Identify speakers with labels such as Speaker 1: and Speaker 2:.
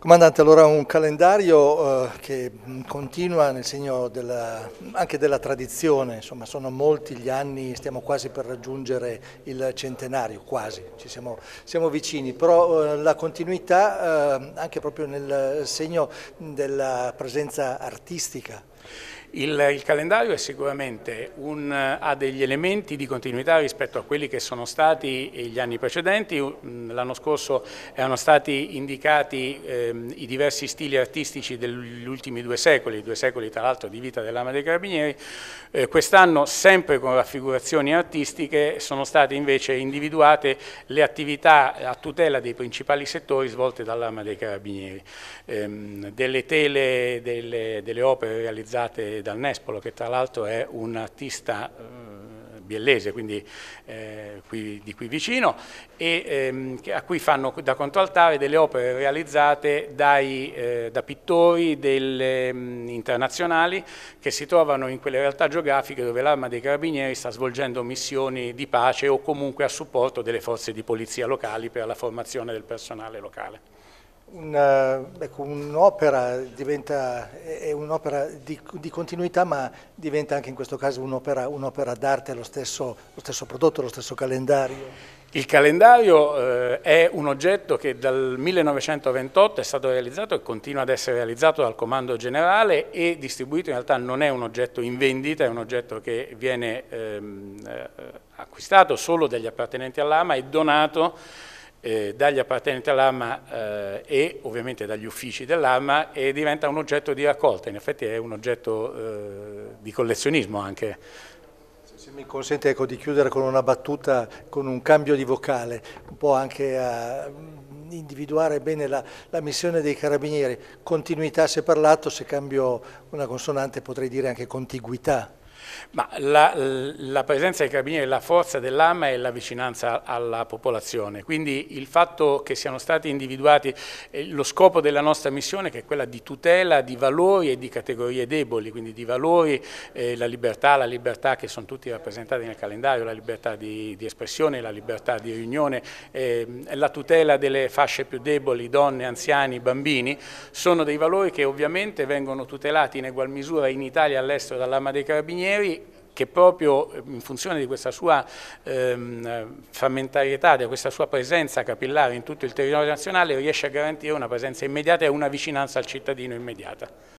Speaker 1: Comandante, allora un calendario eh, che continua nel segno della, anche della tradizione, insomma sono molti gli anni, stiamo quasi per raggiungere il centenario, quasi, ci siamo, siamo vicini, però eh, la continuità eh, anche proprio nel segno della presenza artistica.
Speaker 2: Il, il calendario un, ha degli elementi di continuità rispetto a quelli che sono stati gli anni precedenti, l'anno scorso erano stati indicati eh, Ehm, i diversi stili artistici degli ultimi due secoli, due secoli tra l'altro di vita dell'Ama dei Carabinieri, eh, quest'anno sempre con raffigurazioni artistiche sono state invece individuate le attività a tutela dei principali settori svolte dall'Arma dei Carabinieri, ehm, delle tele, delle, delle, opere realizzate dal Nespolo che tra l'altro è un artista... Eh, biellese, quindi eh, qui, di qui vicino, e ehm, a cui fanno da contraltare delle opere realizzate dai, eh, da pittori delle, mh, mm, internazionali che si trovano in quelle realtà geografiche dove l'arma dei carabinieri sta svolgendo missioni di pace o comunque a supporto delle forze di polizia locali per la formazione del personale locale.
Speaker 1: Eh, ecco, un'opera ecco, un di, di, continuità ma diventa anche in questo caso un'opera, un d'arte, lo, lo stesso, prodotto, lo stesso calendario.
Speaker 2: Il calendario eh, è un oggetto che dal 1928 è stato realizzato e continua ad essere realizzato dal Comando Generale e distribuito in realtà non è un oggetto in vendita, è un oggetto che viene ehm, eh, acquistato solo dagli appartenenti all'AMA e donato eh, dagli appartenenti all'AMA eh, e ovviamente dagli uffici dell'AMA e diventa un oggetto di raccolta, in effetti è un oggetto eh, di collezionismo anche.
Speaker 1: Se mi consente ecco, di chiudere con una battuta, con un cambio di vocale, un po' anche a mm, individuare bene la, la, missione dei carabinieri. Continuità se parlato, se cambio una consonante potrei dire anche contiguità.
Speaker 2: Ma la, la, presenza dei carabinieri, la forza dell'AMA è la vicinanza alla popolazione, quindi il fatto che siano stati individuati, eh, lo scopo della nostra missione che è quella di tutela di valori e di categorie deboli, quindi di valori, eh, la libertà, la libertà che sono tutti rappresentati nel calendario, la libertà di, di espressione, la libertà di riunione, eh, la tutela delle fasce più deboli, donne, anziani, bambini, sono dei valori che ovviamente vengono tutelati in egual misura in Italia e all'estero dall'AMA dei carabinieri Ranieri che proprio ehm, in funzione di questa sua ehm, frammentarietà, di questa sua presenza capillare in tutto il territorio nazionale, riesce a garantire una presenza immediata e una vicinanza al cittadino immediata.